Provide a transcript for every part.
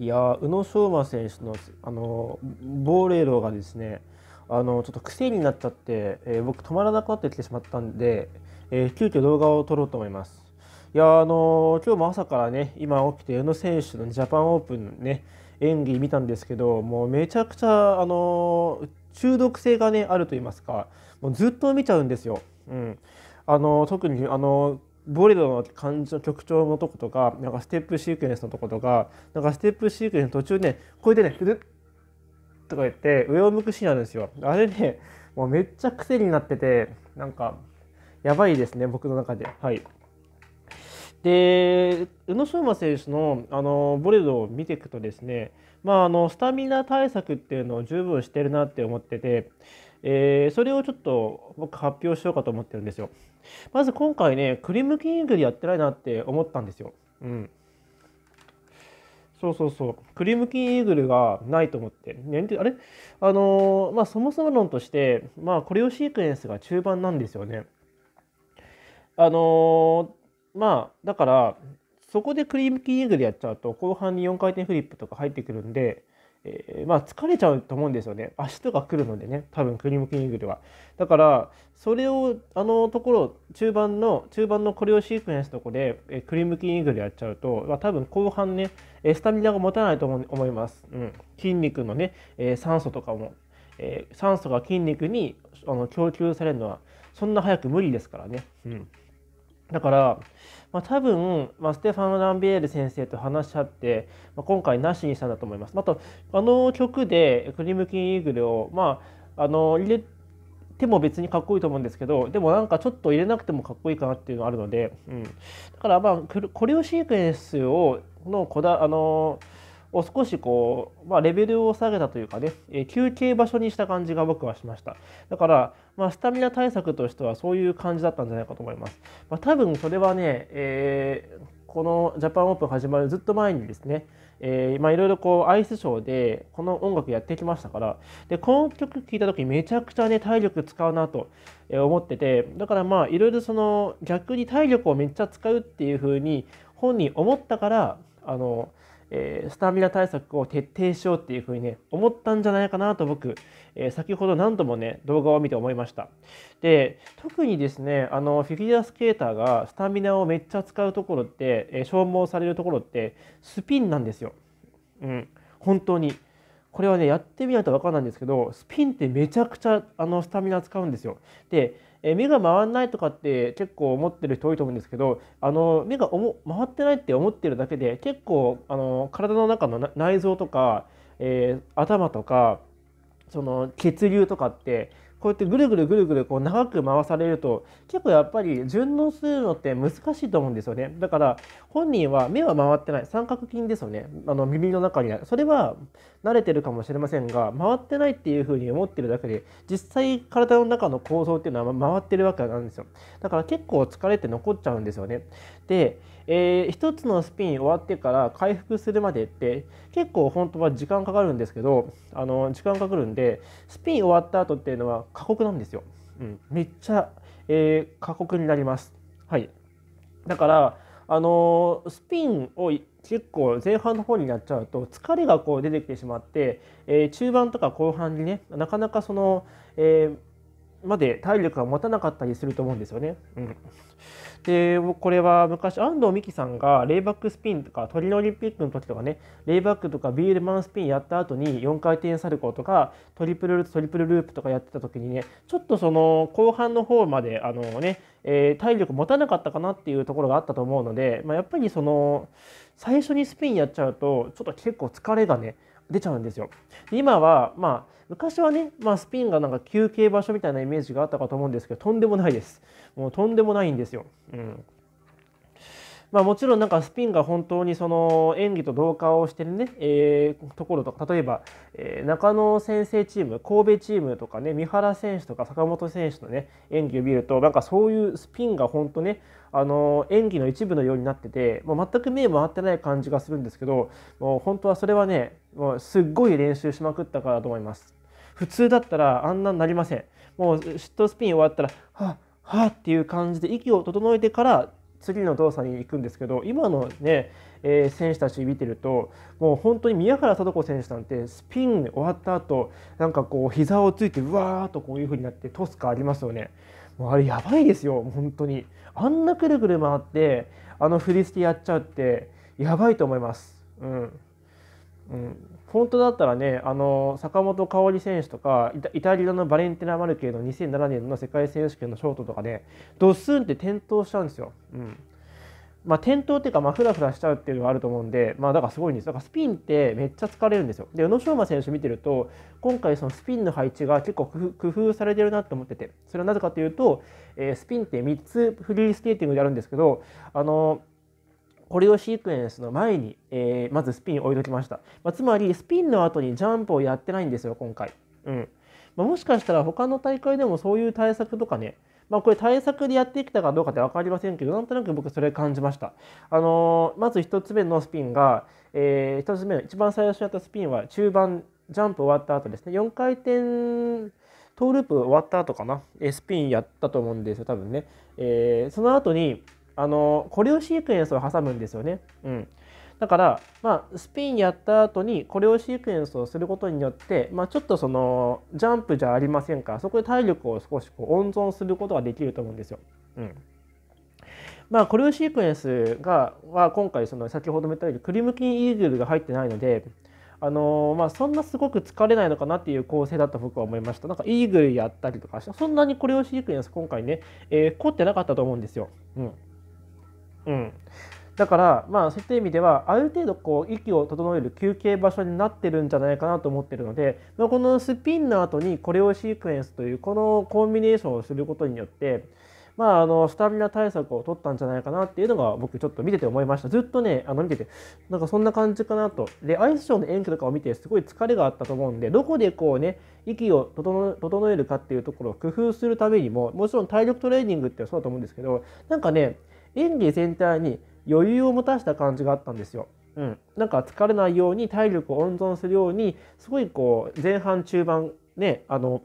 いや宇野昌磨選手のあのボレーロがですねあのちょっと癖になっちゃって、えー、僕止まらなくなってきてしまったんで、えー、急遽動画を撮ろうと思います。いやあのー、今日も朝からね今起きて宇野選手のジャパンオープンね演技見たんですけどもうめちゃくちゃあのー、中毒性がねあると言いますかもうずっと見ちゃうんですよ。うん、あの特にあのボレロの感じの曲調のとことかなんかステップシークエンスのとことかなんかステップシークエンス途中ねこれでね「とか言って上を向くシーンなんですよ。あれねもうめっちゃ癖になっててなんかやばいですね僕の中で。はいで宇野昌磨選手のあのボレロを見ていくとですね、まあ、あのスタミナ対策っていうのを十分してるなって思ってて、えー、それをちょっと僕発表しようかと思ってるんですよ。まず今回ね、クリームキングでやってないなって思ったんですよ。うん。そうそうそう。クリームキーイーグルがないと思って。ね、あれあのー、まあそもそも論として、まあコレオシークエンスが中盤なんですよね。あのー、まあだから、そこでクリームキーイーグルやっちゃうと、後半に4回転フリップとか入ってくるんで、えー、まあ疲れちゃうと思うんですよね。足とか来るのでね、多分クリームキーイーグルは。だから、それをあのところ中盤の中盤のコレオシークエンスのとこでえクリームキンイーグルやっちゃうと、まあ、多分後半ねえスタミナが持たないと思います、うん、筋肉のね、え酸素とかも、え酸素が筋肉にあの供給されるのはそんな早く無理ですからね、うん、だから、まあ、多分、まあ、ステファン・ランビエール先生と話し合って、まあ、今回なしにしたんだと思います。あとあの曲でクリームキンイーグルを、まあ、あの入れても別にかっこいいと思うんですけどでもなんかちょっと入れなくてもかっこいいかなっていうのあるので、うん、だからまあコレオシークエンスをのこだあのを少しこう、まあ、レベルを下げたというかね、え休憩場所にした感じが僕はしましただから、まあ、スタミナ対策としてはそういう感じだったんじゃないかと思います、まあ、多分それはね、えー、このジャパンオープン始まるずっと前にですねえまいろいろこうアイスショーでこの音楽やってきましたからでこの曲聴いた時めちゃくちゃね体力使うなと思っててだからまあいろいろその逆に体力をめっちゃ使うっていう風に本人思ったからあのえー、スタミナ対策を徹底しようっていうふうにね、思ったんじゃないかなと僕、えー、先ほど何度もね、動画を見て思いました。で、特にですね、あの、フィギュアスケーターがスタミナをめっちゃ使うところって、えー、消耗されるところって、スピンなんですよ。うん、本当に。これはね、やってみないと分かんないんですけど、スピンってめちゃくちゃあのスタミナ使うんですよ。で、え目が回んないとかって結構思ってる人多いと思うんですけどあの目がお回ってないって思ってるだけで結構あの体の中の内臓とか、えー、頭とかその血流とかってこうやってぐるぐるぐるぐるこう長く回されると結構やっぱり順応するのって難しいと思うんですよねだから本人は目は回ってない三角筋ですよねあの耳の中にあるそれは慣れてるかもしれませんが回ってないっていうふうに思ってるだけで実際体の中の構造っていうのは回ってるわけなんですよだから結構疲れて残っちゃうんですよねでえー、1つのスピン終わってから回復するまでって結構本当は時間かかるんですけどあの時間かかるんでスピン終わった後っていうのは過酷なんですよ、うん、めっちゃ、えー、過酷になりますはいだからあのー、スピンを結構前半の方になっちゃうと疲れがこう出てきてしまって、えー、中盤とか後半にねなかなかその、えー、まで体力が持たなかったりすると思うんですよね。うん、でこれは昔安藤美希さんがレイバックスピンとかトリノオリンピックの時とかねレイバックとかビールマンスピンやった後に4回転サルコーとかトリプルループトリプルループとかやってた時にねちょっとその後半の方まであのね、えー、体力持たなかったかなっていうところがあったと思うので、まあ、やっぱりその最初にスピンやっちゃうとちょっと結構疲れがね出ちゃうんですよ。今は、まあ、昔はね、まあ、スピンがなんか休憩場所みたいなイメージがあったかと思うんですけど、とんでもないです。もうとんでもないんですよ。うんまあ、もちろんなんかスピンが本当にその演技と同化をしてるね、えー、ところとか例えば、えー、中野先生チーム神戸チームとかね三原選手とか坂本選手のね演技を見るとなんかそういうスピンが本当ねあの演技の一部のようになっててもう全く目回ってない感じがするんですけどもう本当はそれはねもうすっごい練習しまくったからだと思います普通だったらあんなになりませんもうシットスピン終わったらはっはっっていう感じで息を整えてから次の動作に行くんですけど今のね、えー、選手たち見てるともう本当に宮原聡子選手なんてスピン終わった後なんかこう膝をついてうわーっとこういう風になってトスカありますよねもうあれやばいですよ本当にあんなくるくる回ってあの振り付けやっちゃうってやばいと思います。うん、うん本当だったらね、あの坂本香織選手とかイタリアのバレンティナ・マルケイの2007年の世界選手権のショートとかで、ドスンって転倒したんですよ。うん、まあ、転倒っていうか、まあ、フラフラしちゃうっていうのがあると思うんで、まあ、だからすごいんです。だからスピンってめっちゃ疲れるんですよ。で、宇野昌磨選手見てると、今回そのスピンの配置が結構工夫されてるなと思ってて、それはなぜかというと、えー、スピンって3つフリースケーティングであるんですけど、あのコれオシークエンスの前に、えー、まずスピン置いときました。まあ、つまり、スピンの後にジャンプをやってないんですよ、今回。うん。まあ、もしかしたら他の大会でもそういう対策とかね、まあ、これ対策でやってきたかどうかって分かりませんけどなんとなく僕それ感じました。あのー、まず1つ目のスピンが、えー、1つ目の一番最初やったスピンは中盤ジャンプ終わった後ですね4回転トーループ終わった後かな、えスピンやったと思うんですよ多分ね。えその後にあのコレオシークエンスを挟むんですよね。うん、だから、まあ、スピンやった後にこれをシークエンスをすることによって、まあ、ちょっとそのジャンプじゃありませんからそこで体力を少しこう温存することができると思うんですよ。うんまあ、コレオシークエンスがは今回その先ほども言ったようにクリムキンイーグルが入ってないので、あのまあ、そんなすごく疲れないのかなっていう構成だと僕は思いましたなんかイーグルやったりとかそんなにコレオシークエンス今回ね、えー、凝ってなかったと思うんですよ。うんうん、だから、まあ、そういった意味では、ある程度こう息を整える休憩場所になってるんじゃないかなと思ってるので、まあ、このスピンの後にコレオシークエンスというこのコンビネーションをすることによって、まあ、あのスタミナ対策を取ったんじゃないかなっていうのが僕ちょっと見てて思いました。ずっとね、あの見てて、なんかそんな感じかなと。で、アイスショーの演技とかを見てすごい疲れがあったと思うんで、どこでこうね、息を整えるかっていうところを工夫するためにも、もちろん体力トレーニングってそうだと思うんですけど、なんかね、演技全体に余裕を持たした感じがあったんですよ。うん、なんか疲れないように体力を温存するようにすごいこう前半中盤ねあの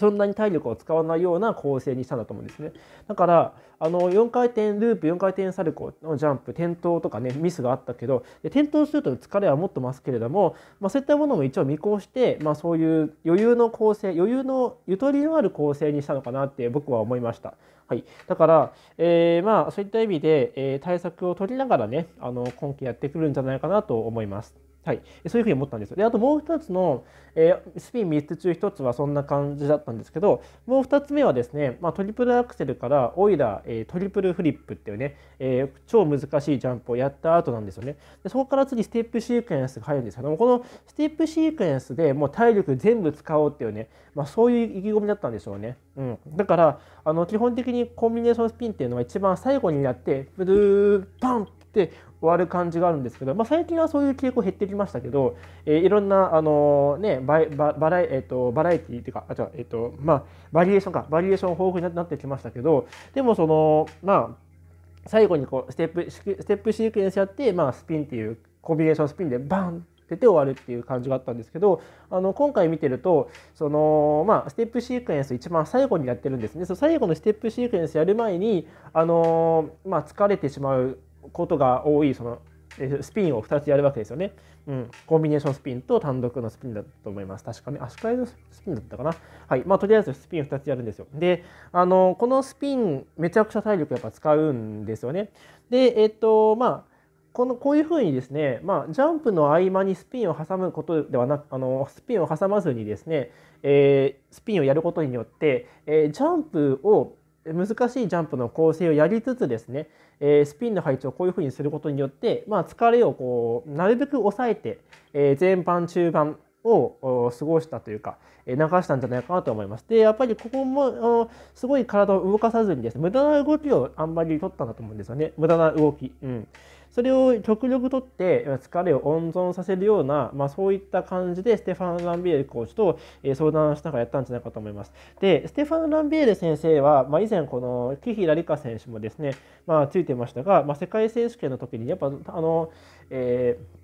そんなに体力を使わないような構成にしたんだと思うんですね。だから、あの、4回転ループ、4回転サルコーのジャンプ、転倒とかね、ミスがあったけど、転倒すると疲れはもっとますけれども、まあ、そういったものも一応見越して、まあ、そういう余裕の構成、余裕のゆとりのある構成にしたのかなって僕は思いました。はい、だから、えー、まあそういった意味で、えー、対策を取りながらねあの今期やってくるんじゃないかなと思います。はい、そういうふうに思ったんです。であともう一つの、えー、スピン3つ中1つはそんな感じだったんですけどもう2つ目はですね、まあ、トリプルアクセルからオイラー、えー、トリプルフリップっていうね、えー、超難しいジャンプをやった後なんですよね。でそこから次ステップシークエンスが入るんですけどもこのステップシークエンスでもう体力全部使おうっていうね、まあ、そういう意気込みだったんでしょうね。うん、だからあの基本的にコンビネーションスピンっていうのは一番最後になってブルーパンって終わる感じがあるんですけど、まあ、最近はそういう傾向減ってきましたけど、えー、いろんな、あのね、バババラエ、えーと、バラエティーっていうかあ違う、えーとまあ、バリエーションかバリエーション豊富になってきましたけどでもそのまあ最後にこうステップステップシークエンスやって、まあ、スピンっていうコンビネーションスピンでバンってて終わるっていう感じがあったんですけどあの今回見てるとその、まあ、ステップシークエンス一番最後にやってるんですねその最後のステップシークエンスやる前に、あのまあ、疲れてしまうことが多いそのスピンを2つやるわけですよね。うん、コンビネーションスピンと単独のスピンだと思います。確かね、足換えのスピンだったかな。はい。まあ、とりあえずスピン2つやるんですよ。で、あの、このスピン、めちゃくちゃ体力やっぱ使うんですよね。で、えっと、まあ、このこういうふうにですね、まあ、ジャンプの合間にスピンを挟むことではなくあのスピンを挟まずにですね、えー、スピンをやることによって、えー、ジャンプを難しいジャンプの構成をやりつつですね、えー、スピンの配置をこういうふうにすることによって、まあ、疲れをこうなるべく抑えて、えー、前半中盤を過ごしたというか、流したんじゃないかなと思います。で、やっぱりここもすごい体を動かさずにですね、無駄な動きをあんまり取ったんだと思うんですよね。無駄な動き。うん。それを極力とって疲れを温存させるような、まあ、そういった感じでステファン・ランビエルコーチと相談しながらやったんじゃないかと思います。でステファン・ランビエル先生は、まあ、以前この紀平梨花選手もですね、まあ、ついてましたが、まあ、世界選手権の時にやっぱあの、えー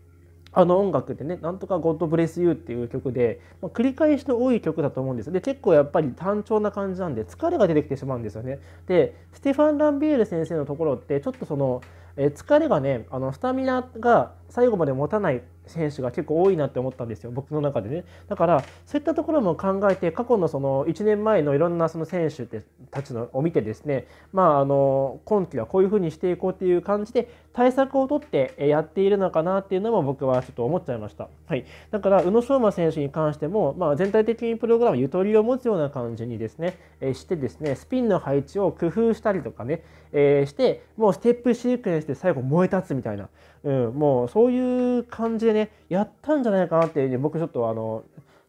あの音楽ってね、なんとか God Bless You っていう曲で、まあ、繰り返しの多い曲だと思うんですで、結構やっぱり単調な感じなんで、疲れが出てきてしまうんですよね。で、ステファン・ランビエール先生のところって、ちょっとその、疲れがねあのスタミナが最後まで持たない選手が結構多いなって思ったんですよ僕の中でねだからそういったところも考えて過去のその1年前のいろんなその選手たちのを見てですねまああの今季はこういうふうにしていこうっていう感じで対策をとってやっているのかなっていうのも僕はちょっと思っちゃいました、はい、だから宇野昌磨選手に関しても、まあ、全体的にプログラムゆとりを持つような感じにですね、えしてですねスピンの配置を工夫したりとかね、えしてもうステップシークエンスで最後燃え立つみたいな、うん、もうそういう感じで、ねでやったんじゃないかなっていうふうに僕ちょっとあの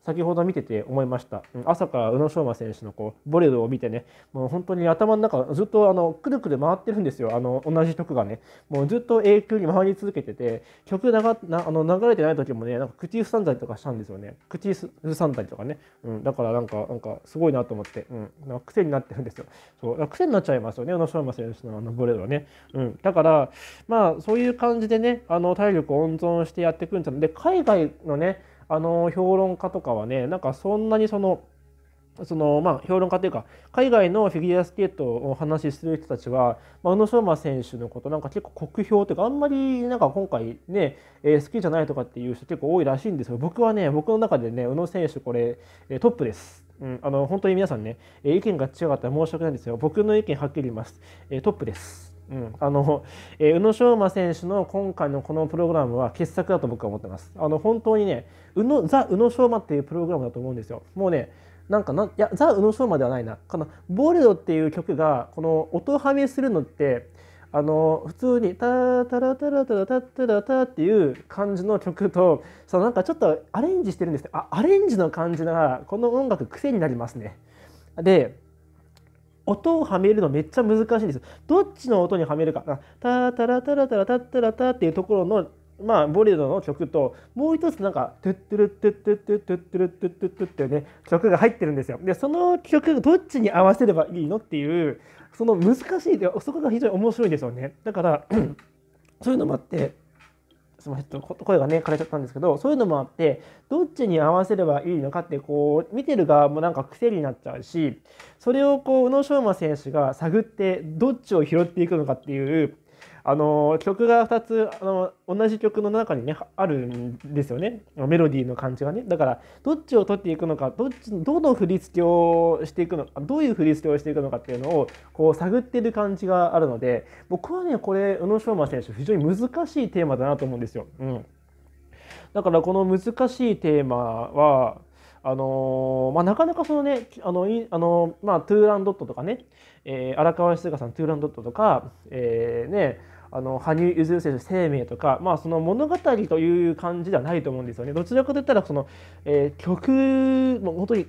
先ほど見てて思いました、うん、朝から宇野昌磨選手のこうボレルを見てねもう本当に頭の中ずっとあのくるくる回ってるんですよあの同じ曲がねもうずっと永久に回り続けてて曲流なあの流れてない時もねなんか口ふさんだりとかしたんですよね口ずさんだりとかね、うん、だからなんかなんかすごいなと思って、うん、なんか癖になってるんですよそう癖になっちゃいますよね宇野昌磨選手のあのボレルはね、うん、だからまあそういう感じでねあの体力を温存してやっていくんじゃなくて海外のねあの評論家とかはねなんかそんなにそのそのまあ、評論家というか海外のフィギュアスケートをお話しする人たちは、まあ、宇野昌磨選手のことなんか結構酷評というかあんまりなんか今回ね、えー、好きじゃないとかっていう人結構多いらしいんですけど僕はね僕の中でね宇野選手これ、えトップです。うん、あの本当に皆さんね、え意見が違かったら申し訳ないんですよ。僕の意見はっきり言います。えトップです。うん、あの、えー、宇野昌磨選手の今回のこのプログラムは傑作だと僕は思ってます。あの本当にね、宇野ザ・宇野昌磨っていうプログラムだと思うんですよ。もうね、なんかなんいや、ザ・宇野昌磨ではないな、このボレロっていう曲が、この音はめするのって、あの普通に「タタラタラタラタタラタ」っていう感じの曲とさなんかちょっとアレンジしてるんですあアレンジの感じがこの音楽癖になりますね。で音をはめるのめっちゃ難しいんですどっちの音にはめるかタタラタラタラタタラタっていうところのまあボレドの曲ともう一つなんかトゥットゥルトゥットゥットゥットゥットゥルトゥットゥットゥってね曲が入ってるんですよでその曲どっちに合わせればいいのっていうその難しいそこが非常に面白いですよねだからそういうのもあってすみません声がね枯れちゃったんですけどそういうのもあってどっちに合わせればいいのかってこう見てる側もなんか癖になっちゃうしそれをこう宇野昌磨選手が探ってどっちを拾っていくのかっていうあの曲が2つあの同じ曲の中にねあるんですよねメロディーの感じがねだからどっちを取っていくのかどっちどの振り付けをしていくのかどういう振り付けをしていくのかっていうのをこう探ってる感じがあるので僕はねこれ宇野昌磨選手非常に難しいテーマだなと思うんですよ。うんだからこの難しいテーマはあのー、まあ、なかなかそのねあのあの、まあ、トゥーランドットとかね、えー、荒川静香さんトゥーランドットとか、えー、ねあの羽生結弦選手生命とか、まあ、その物語という感じではないと思うんですよね。どちらかと言ったらその、えー、曲もう本当に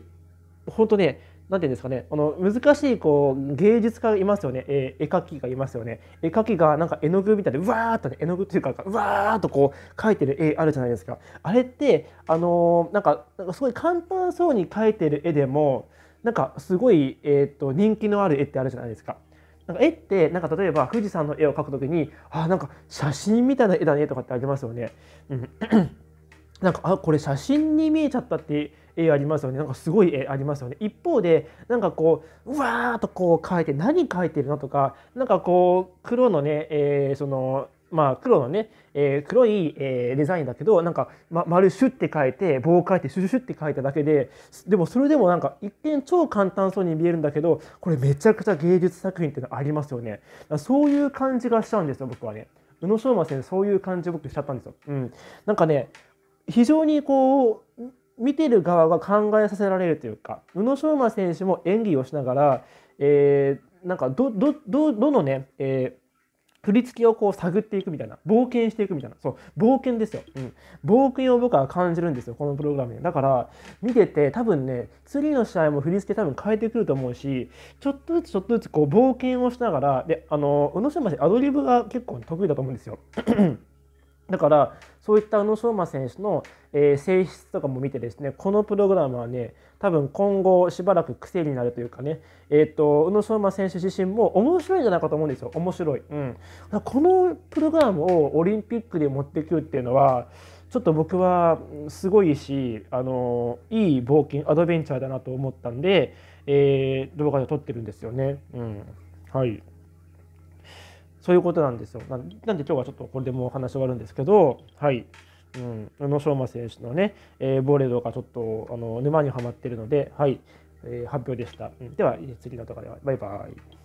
本当ねなんていうんですかね、あの難しいこう芸術家がいますよね、えー、絵描きがいますよね、絵描きがなんか絵の具みたいで、うわーっとね、絵の具というか、うわーっとこう描いてる絵あるじゃないですか。あれって、あのー、なんか、なんかすごい簡単そうに描いてる絵でも、なんかすごい、えーと、と人気のある絵ってあるじゃないですか。なんか絵ってなんか例えば富士山の絵を描くときにあなんか写真みたいな絵だねとかってありますよね。うん、なんかあこれ写真に見えちゃったって絵ありますよねなんかすごい絵ありますよね一方でなんかこううわーっとこう描いて何描いてるのとかなんかこう黒のね、えー、そのまあ、黒のね、えー、黒い、えー、デザインだけどなんか、ま、丸シュッて書いて棒を書いてシュシュシュって書いただけででもそれでもなんか一見超簡単そうに見えるんだけどこれめちゃくちゃ芸術作品ってのありますよねそういう感じがしたんですよ僕はね宇野昌磨先生そういう感じを僕しちゃったんですよ、うん、なんかね非常にこう見てる側が考えさせられるというか宇野昌磨選手も演技をしながら、えー、なんかどどどどのね、えー振り付けをこう探っていくみたいな冒険していくみたいなそう冒険ですよ、うん、冒険を僕は感じるんですよこのプログラムでだから見てて多分ね次の試合も振り付け多分変えてくると思うしちょっとずつちょっとずつこう冒険をしながらであの宇野昌磨選アドリブが結構得意だと思うんですよ だからそういった宇野昌磨選手の、え性質とかも見てですねこのプログラムはね多分今後しばらく癖になるというかね、えーと、と宇野昌磨選手自身も面白いんじゃないかと思うんですよ面白い、うん、このプログラムをオリンピックで持ってくるっていうのはちょっと僕はすごいしあのいい冒険アドベンチャーだなと思ったんで、えー、動画で撮ってるんですよね。うん、はいそういうことなんですよ。なんで今日はちょっとこれでもう話終わるんですけど、はい。うん、宇野昌磨選手のね、えー、ボレードがちょっとあの沼にはまってるので、はい、えー、発表でした。では、次の動画では、バイバイ。